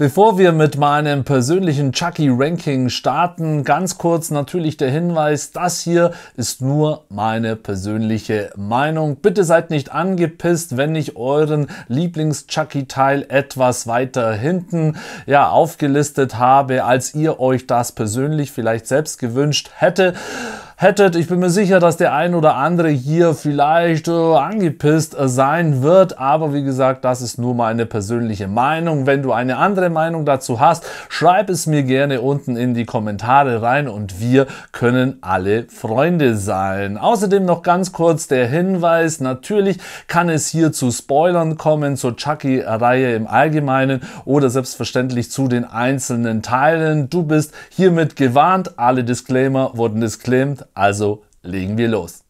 Bevor wir mit meinem persönlichen Chucky-Ranking starten, ganz kurz natürlich der Hinweis, das hier ist nur meine persönliche Meinung. Bitte seid nicht angepisst, wenn ich euren Lieblings-Chucky-Teil etwas weiter hinten ja, aufgelistet habe, als ihr euch das persönlich vielleicht selbst gewünscht hätte hättet. Ich bin mir sicher, dass der ein oder andere hier vielleicht äh, angepisst äh, sein wird. Aber wie gesagt, das ist nur meine persönliche Meinung. Wenn du eine andere Meinung dazu hast, schreib es mir gerne unten in die Kommentare rein und wir können alle Freunde sein. Außerdem noch ganz kurz der Hinweis. Natürlich kann es hier zu Spoilern kommen, zur Chucky-Reihe im Allgemeinen oder selbstverständlich zu den einzelnen Teilen. Du bist hiermit gewarnt. Alle Disclaimer wurden disclaimed. Also legen wir los.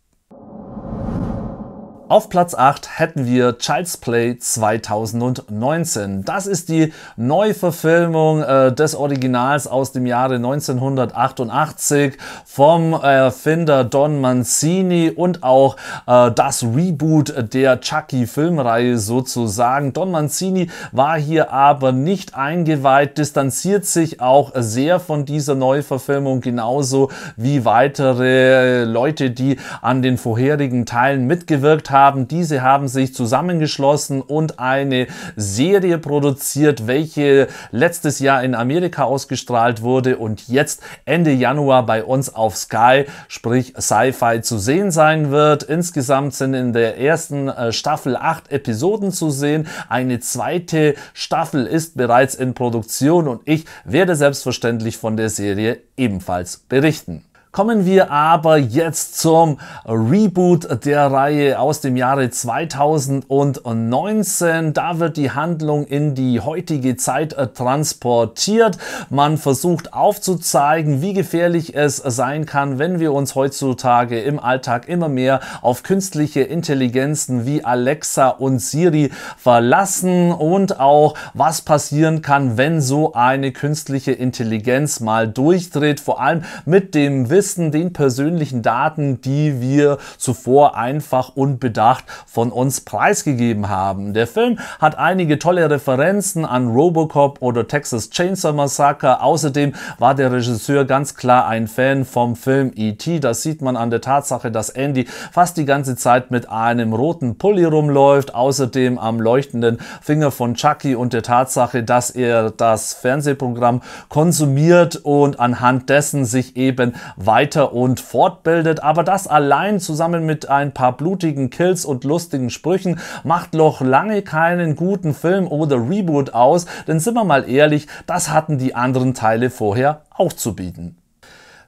Auf Platz 8 hätten wir Child's Play 2019. Das ist die Neuverfilmung äh, des Originals aus dem Jahre 1988 vom Erfinder äh, Don Mancini und auch äh, das Reboot der Chucky-Filmreihe sozusagen. Don Mancini war hier aber nicht eingeweiht, distanziert sich auch sehr von dieser Neuverfilmung, genauso wie weitere Leute, die an den vorherigen Teilen mitgewirkt haben haben. Diese haben sich zusammengeschlossen und eine Serie produziert, welche letztes Jahr in Amerika ausgestrahlt wurde und jetzt Ende Januar bei uns auf Sky, sprich Sci-Fi, zu sehen sein wird. Insgesamt sind in der ersten äh, Staffel acht Episoden zu sehen. Eine zweite Staffel ist bereits in Produktion und ich werde selbstverständlich von der Serie ebenfalls berichten. Kommen wir aber jetzt zum Reboot der Reihe aus dem Jahre 2019. Da wird die Handlung in die heutige Zeit äh, transportiert. Man versucht aufzuzeigen, wie gefährlich es sein kann, wenn wir uns heutzutage im Alltag immer mehr auf künstliche Intelligenzen wie Alexa und Siri verlassen und auch was passieren kann, wenn so eine künstliche Intelligenz mal durchdreht, vor allem mit dem Wissen besten den persönlichen Daten, die wir zuvor einfach unbedacht von uns preisgegeben haben. Der Film hat einige tolle Referenzen an Robocop oder Texas Chainsaw Massacre. Außerdem war der Regisseur ganz klar ein Fan vom Film E.T. Das sieht man an der Tatsache, dass Andy fast die ganze Zeit mit einem roten Pulli rumläuft. Außerdem am leuchtenden Finger von Chucky und der Tatsache, dass er das Fernsehprogramm konsumiert und anhand dessen sich eben weiter und fortbildet. Aber das allein zusammen mit ein paar blutigen Kills und lustigen Sprüchen macht noch lange keinen guten Film oder Reboot aus. Denn sind wir mal ehrlich, das hatten die anderen Teile vorher auch zu bieten.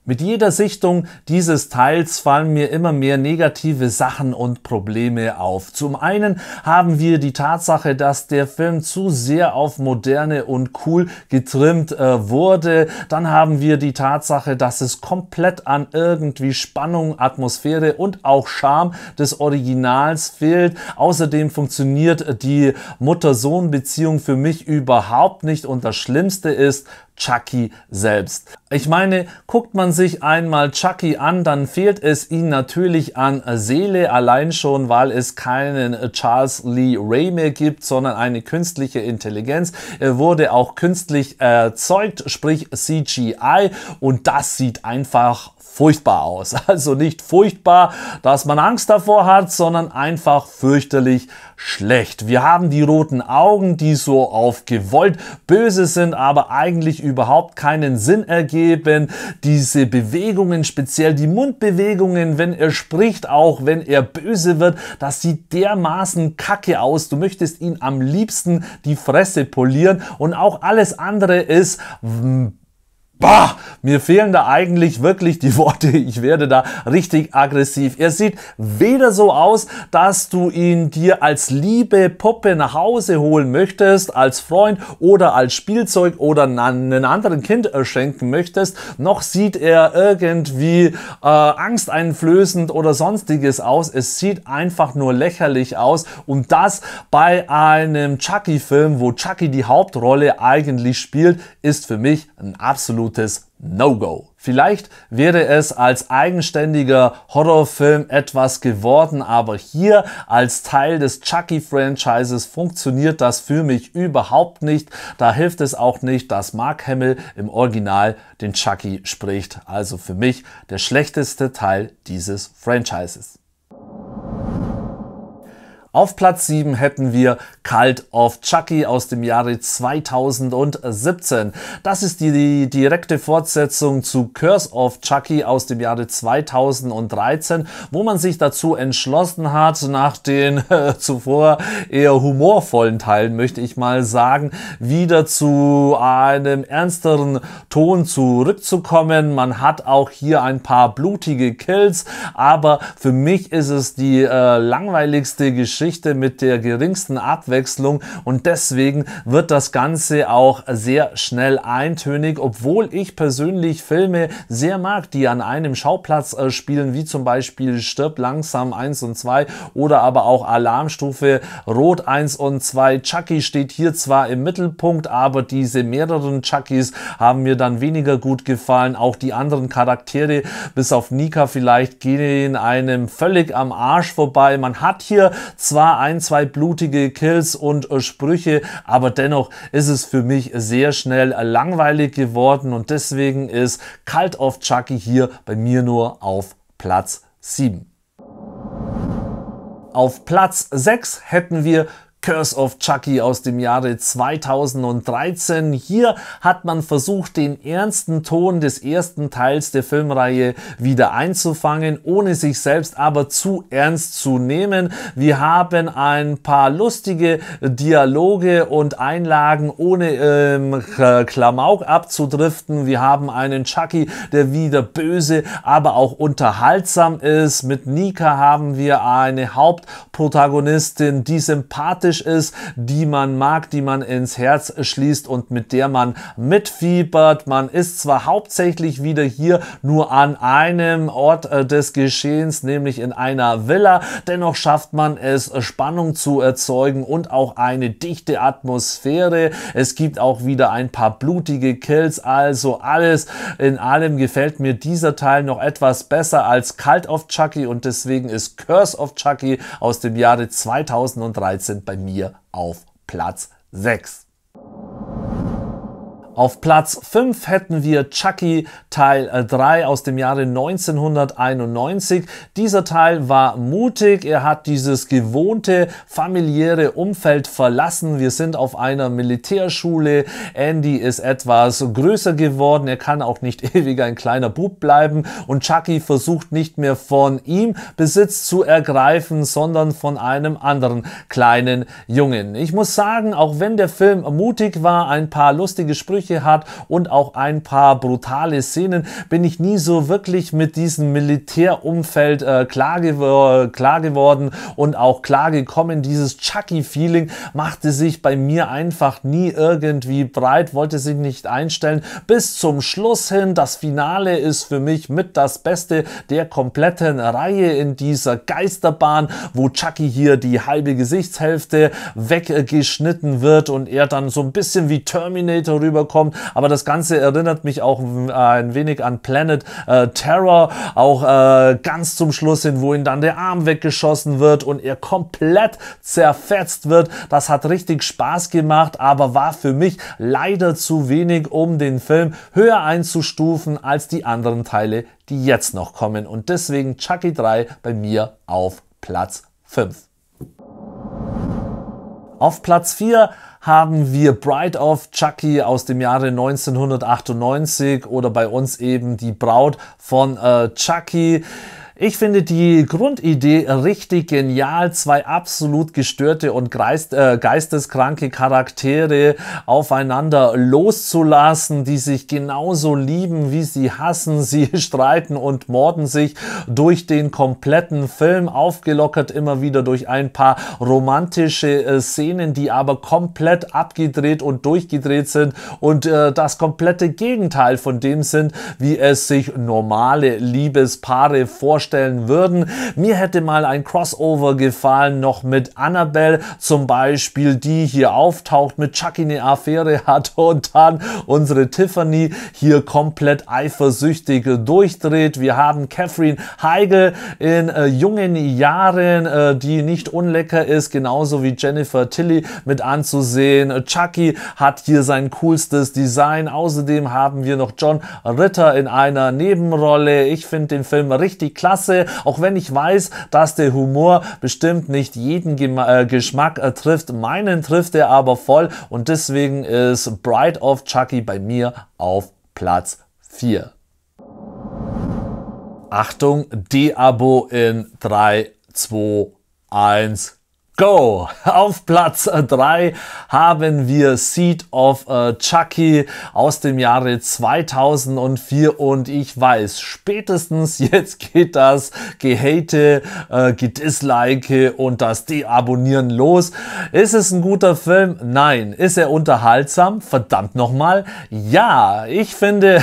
Mit jeder Sichtung dieses Teils fallen mir immer mehr negative Sachen und Probleme auf. Zum einen haben wir die Tatsache, dass der Film zu sehr auf moderne und cool getrimmt äh, wurde. Dann haben wir die Tatsache, dass es komplett an irgendwie Spannung, Atmosphäre und auch Charme des Originals fehlt. Außerdem funktioniert äh, die Mutter-Sohn-Beziehung für mich überhaupt nicht und das Schlimmste ist, Chucky selbst. Ich meine, guckt man sich einmal Chucky an, dann fehlt es ihm natürlich an Seele, allein schon, weil es keinen Charles Lee Ray mehr gibt, sondern eine künstliche Intelligenz. Er wurde auch künstlich erzeugt, sprich CGI und das sieht einfach furchtbar aus. Also nicht furchtbar, dass man Angst davor hat, sondern einfach fürchterlich schlecht. Wir haben die roten Augen, die so auf gewollt böse sind, aber eigentlich überhaupt keinen Sinn ergeben. Diese Bewegungen, speziell die Mundbewegungen, wenn er spricht, auch wenn er böse wird, das sieht dermaßen kacke aus. Du möchtest ihn am liebsten die Fresse polieren und auch alles andere ist Bah, mir fehlen da eigentlich wirklich die Worte. Ich werde da richtig aggressiv. Er sieht weder so aus, dass du ihn dir als liebe Puppe nach Hause holen möchtest, als Freund oder als Spielzeug oder einen anderen Kind äh, schenken möchtest, noch sieht er irgendwie äh, angsteinflößend oder sonstiges aus. Es sieht einfach nur lächerlich aus und das bei einem Chucky-Film, wo Chucky die Hauptrolle eigentlich spielt, ist für mich ein absolut absolutes No-Go. Vielleicht wäre es als eigenständiger Horrorfilm etwas geworden, aber hier als Teil des Chucky-Franchises funktioniert das für mich überhaupt nicht. Da hilft es auch nicht, dass Mark Hamill im Original den Chucky spricht. Also für mich der schlechteste Teil dieses Franchises. Auf Platz 7 hätten wir Cult of Chucky aus dem Jahre 2017. Das ist die, die direkte Fortsetzung zu Curse of Chucky aus dem Jahre 2013, wo man sich dazu entschlossen hat, nach den äh, zuvor eher humorvollen Teilen, möchte ich mal sagen, wieder zu einem ernsteren Ton zurückzukommen. Man hat auch hier ein paar blutige Kills, aber für mich ist es die äh, langweiligste Geschichte Geschichte mit der geringsten Abwechslung und deswegen wird das Ganze auch sehr schnell eintönig, obwohl ich persönlich Filme sehr mag, die an einem Schauplatz äh, spielen, wie zum Beispiel Stirb langsam 1 und 2 oder aber auch Alarmstufe Rot 1 und 2. Chucky steht hier zwar im Mittelpunkt, aber diese mehreren Chuckys haben mir dann weniger gut gefallen. Auch die anderen Charaktere, bis auf Nika vielleicht, gehen einem völlig am Arsch vorbei. Man hat hier zwei zwar ein, zwei blutige Kills und äh, Sprüche, aber dennoch ist es für mich sehr schnell äh, langweilig geworden und deswegen ist Cult of Chucky hier bei mir nur auf Platz 7. Auf Platz 6 hätten wir Curse of Chucky aus dem Jahre 2013. Hier hat man versucht, den ernsten Ton des ersten Teils der Filmreihe wieder einzufangen, ohne sich selbst aber zu ernst zu nehmen. Wir haben ein paar lustige Dialoge und Einlagen, ohne ähm, Klamauk abzudriften. Wir haben einen Chucky, der wieder böse, aber auch unterhaltsam ist. Mit Nika haben wir eine Hauptprotagonistin, die sympathisch sympathisch ist, die man mag, die man ins Herz schließt und mit der man mitfiebert. Man ist zwar hauptsächlich wieder hier nur an einem Ort äh, des Geschehens, nämlich in einer Villa, dennoch schafft man es, Spannung zu erzeugen und auch eine dichte Atmosphäre. Es gibt auch wieder ein paar blutige Kills, also alles in allem gefällt mir dieser Teil noch etwas besser als Cult of Chucky und deswegen ist Curse of Chucky aus dem Jahre 2013 bei mir mir auf Platz 6. Auf Platz 5 hätten wir Chucky Teil 3 aus dem Jahre 1991. Dieser Teil war mutig, er hat dieses gewohnte familiäre Umfeld verlassen. Wir sind auf einer Militärschule, Andy ist etwas größer geworden, er kann auch nicht ewig ein kleiner Bub bleiben und Chucky versucht nicht mehr von ihm Besitz zu ergreifen, sondern von einem anderen kleinen Jungen. Ich muss sagen, auch wenn der Film mutig war, ein paar lustige Sprüche Sprüche hat und auch ein paar brutale Szenen, bin ich nie so wirklich mit diesem Militärumfeld äh, klar, gew äh, klar geworden und auch klar gekommen. Dieses Chucky-Feeling machte sich bei mir einfach nie irgendwie breit, wollte sich nicht einstellen. Bis zum Schluss hin, das Finale ist für mich mit das Beste der kompletten Reihe in dieser Geisterbahn, wo Chucky hier die halbe Gesichtshälfte weggeschnitten wird und er dann so ein bisschen wie Terminator rüberkommt bekommt. Aber das Ganze erinnert mich auch äh, ein wenig an Planet äh, Terror, auch äh, ganz zum Schluss hin, wo ihm dann der Arm weggeschossen wird und er komplett zerfetzt wird. Das hat richtig Spaß gemacht, aber war für mich leider zu wenig, um den Film höher einzustufen als die anderen Teile, die jetzt noch kommen. Und deswegen Chucky 3 bei mir auf Platz 5. Auf Platz 4 haben wir Bride of Chucky aus dem Jahre 1998 oder bei uns eben die Braut von äh, Chucky. Ich finde die Grundidee richtig genial. Zwei absolut gestörte und Geist, äh, geisteskranke Charaktere aufeinander loszulassen, die sich genauso lieben, wie sie hassen. Sie streiten und morden sich durch den kompletten Film, aufgelockert immer wieder durch ein paar romantische äh, Szenen, die aber komplett abgedreht und durchgedreht sind und äh, das komplette Gegenteil von dem sind, wie es sich normale Liebespaare vorstellen vorstellen würden. Mir hätte mal ein Crossover gefallen, noch mit Annabelle zum Beispiel, die hier auftaucht, mit Chucky eine Affäre hat und dann unsere Tiffany hier komplett eifersüchtig durchdreht. Wir haben Catherine Heigl in äh, jungen Jahren, äh, die nicht unlecker ist, genauso wie Jennifer Tilly mit anzusehen. Chucky hat hier sein coolstes Design. Außerdem haben wir noch John Ritter in einer Nebenrolle. Ich finde den Film richtig klasse klasse, auch wenn ich weiß, dass der Humor bestimmt nicht jeden Gem äh, Geschmack äh, trifft. Meinen trifft er aber voll und deswegen ist Bride of Chucky bei mir auf Platz 4. Achtung, D-Abo in 3, 2, 1. Go! Auf Platz 3 äh, haben wir Seed of uh, Chucky aus dem Jahre 2004 und ich weiß, spätestens jetzt geht das Gehate, äh, Gedislike und das Deabonnieren los. Ist es ein guter Film? Nein. Ist er unterhaltsam? Verdammt nochmal. Ja, ich finde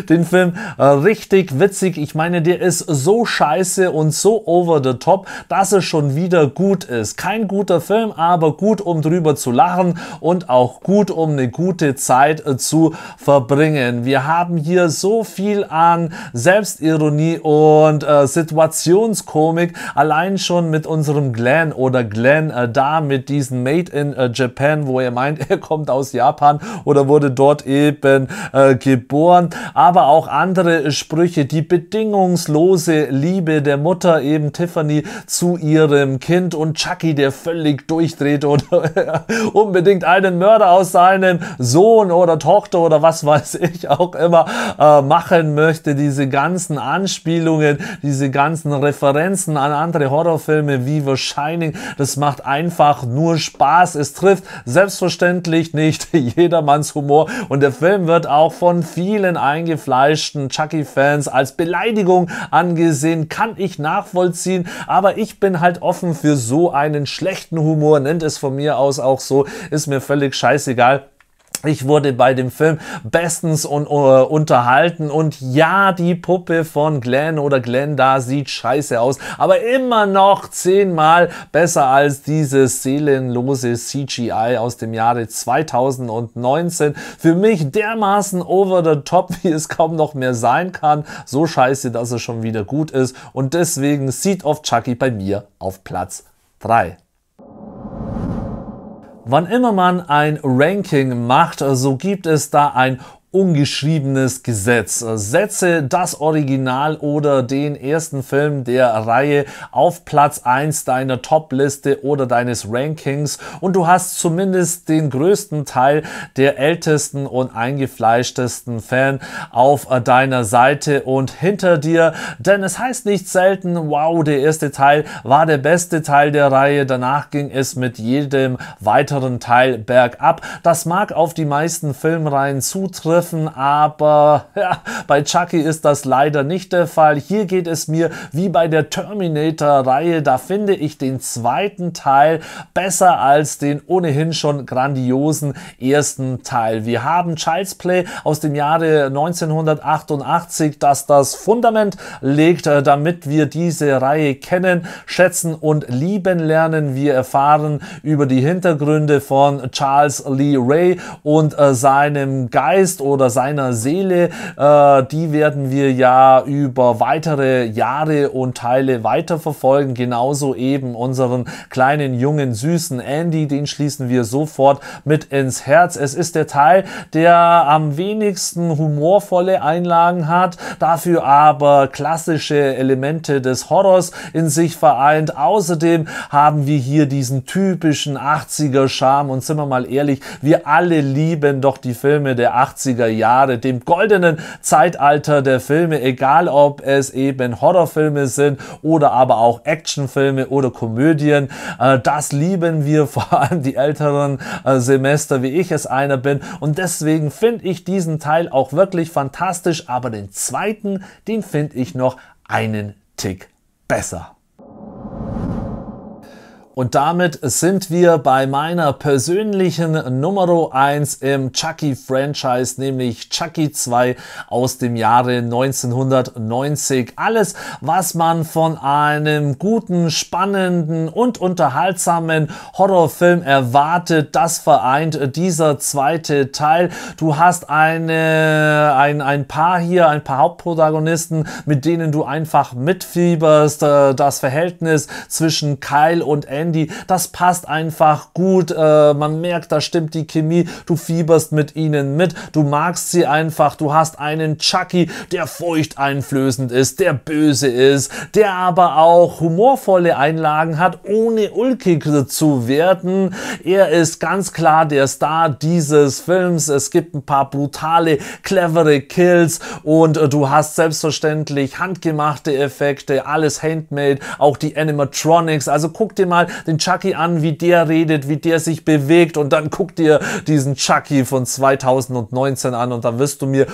den Film äh, richtig witzig. Ich meine, der ist so scheiße und so over the top, dass es schon wieder gut gut ist. Kein guter Film, aber gut, um drüber zu lachen und auch gut, um eine gute Zeit äh, zu verbringen. Wir haben hier so viel an Selbstironie und äh, Situationskomik, allein schon mit unserem Glenn oder Glenn äh, da mit diesem Made in äh, Japan, wo er meint, er kommt aus Japan oder wurde dort eben äh, geboren, aber auch andere äh, Sprüche, die bedingungslose Liebe der Mutter eben Tiffany zu ihrem Kind Clint und Chucky, der völlig durchdreht und unbedingt einen Mörder aus seinem Sohn oder Tochter oder was weiß ich auch immer äh, machen möchte. Diese ganzen Anspielungen, diese ganzen Referenzen an andere Horrorfilme wie The Shining, das macht einfach nur Spaß. Es trifft selbstverständlich nicht jedermanns Humor und der Film wird auch von vielen eingefleischten Chucky-Fans als Beleidigung angesehen. Kann ich nachvollziehen, aber ich bin halt offen für so einen schlechten Humor, nennt es von mir aus auch so, ist mir völlig scheißegal. Ich wurde bei dem Film bestens un äh, unterhalten und ja, die Puppe von Glenn oder Glenda sieht scheiße aus, aber immer noch zehnmal besser als dieses seelenlose CGI aus dem Jahre 2019. Für mich dermaßen over the top, wie es kaum noch mehr sein kann. So scheiße, dass es schon wieder gut ist und deswegen Seed of Chucky bei mir auf Platz 3. Wann immer man ein Ranking macht, so gibt es da ein ungeschriebenes Gesetz. Setze das Original oder den ersten Film der Reihe auf Platz 1 deiner Top-Liste oder deines Rankings und du hast zumindest den größten Teil der ältesten und eingefleischtesten Fan auf äh, deiner Seite und hinter dir, denn es heißt nicht selten, wow, der erste Teil war der beste Teil der Reihe, danach ging es mit jedem weiteren Teil bergab. Das mag auf die meisten Filmreihen zutreffen, treffen, aber ja, bei Chucky ist das leider nicht der Fall. Hier geht es mir wie bei der Terminator-Reihe, da finde ich den zweiten Teil besser als den ohnehin schon grandiosen ersten Teil. Wir haben Child's Play aus dem Jahre 1988, das das Fundament legt, äh, damit wir diese Reihe kennen, schätzen und lieben lernen. Wir erfahren über die Hintergründe von Charles Lee Ray und äh, seinem Geist oder seiner Seele, äh, die werden wir ja über weitere Jahre und Teile weiterverfolgen. Genauso eben unseren kleinen, jungen, süßen Andy, den schließen wir sofort mit ins Herz. Es ist der Teil, der am wenigsten humorvolle Einlagen hat, dafür aber klassische Elemente des Horrors in sich vereint. Außerdem haben wir hier diesen typischen 80er-Charme und sind wir mal ehrlich, wir alle lieben doch die Filme der 80er 90er Jahre, dem goldenen Zeitalter der Filme, egal ob es eben Horrorfilme sind oder aber auch Actionfilme oder Komödien. Äh, das lieben wir, vor allem die älteren äh, Semester, wie ich es einer bin. Und deswegen finde ich diesen Teil auch wirklich fantastisch, aber den zweiten, den finde ich noch einen Tick besser. Und damit sind wir bei meiner persönlichen Nummer 1 im Chucky-Franchise, nämlich Chucky 2 aus dem Jahre 1990. Alles, was man von einem guten, spannenden und unterhaltsamen Horrorfilm erwartet, das vereint dieser zweite Teil. Du hast eine, ein, ein Paar hier, ein paar Hauptprotagonisten, mit denen du einfach mitfieberst. Äh, das Verhältnis zwischen Kyle und Andy Handy. Das passt einfach gut. Äh, man merkt, da stimmt die Chemie. Du fieberst mit ihnen mit. Du magst sie einfach. Du hast einen Chucky, der furchteinflößend ist, der böse ist, der aber auch humorvolle Einlagen hat, ohne ulkig zu werden. Er ist ganz klar der Star dieses Films. Es gibt ein paar brutale, clevere Kills und äh, du hast selbstverständlich handgemachte Effekte, alles handmade, auch die Animatronics. Also guck dir mal den Chucky an, wie der redet, wie der sich bewegt und dann guck dir diesen Chucky von 2019 an und dann wirst du mir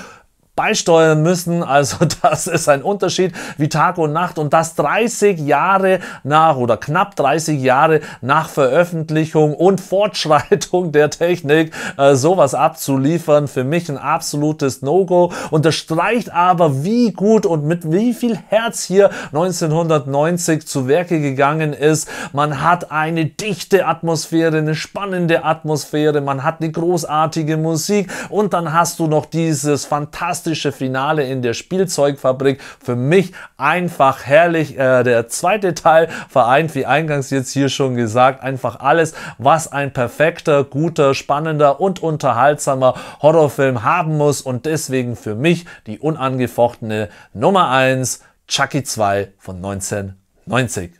beisteuern müssen. Also das ist ein Unterschied wie Tag und Nacht und das 30 Jahre nach oder knapp 30 Jahre nach Veröffentlichung und Fortschreitung der Technik äh, sowas abzuliefern, für mich ein absolutes No-Go. Unterstreicht aber, wie gut und mit wie viel Herz hier 1990 zu Werke gegangen ist. Man hat eine dichte Atmosphäre, eine spannende Atmosphäre, man hat eine großartige Musik und dann hast du noch dieses fantastische fantastische Finale in der Spielzeugfabrik. Für mich einfach herrlich. Äh, der zweite Teil vereint, wie eingangs jetzt hier schon gesagt, einfach alles, was ein perfekter, guter, spannender und unterhaltsamer Horrorfilm haben muss. Und deswegen für mich die unangefochtene Nummer 1, Chucky 2 von 1990.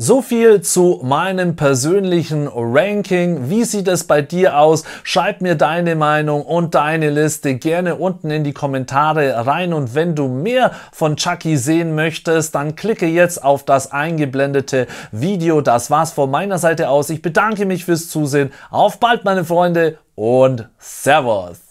So viel zu meinem persönlichen Ranking. Wie sieht es bei dir aus? Schreib mir deine Meinung und deine Liste gerne unten in die Kommentare rein. Und wenn du mehr von Chucky sehen möchtest, dann klicke jetzt auf das eingeblendete Video. Das war's von meiner Seite aus. Ich bedanke mich fürs Zusehen. Auf bald, meine Freunde und Servus.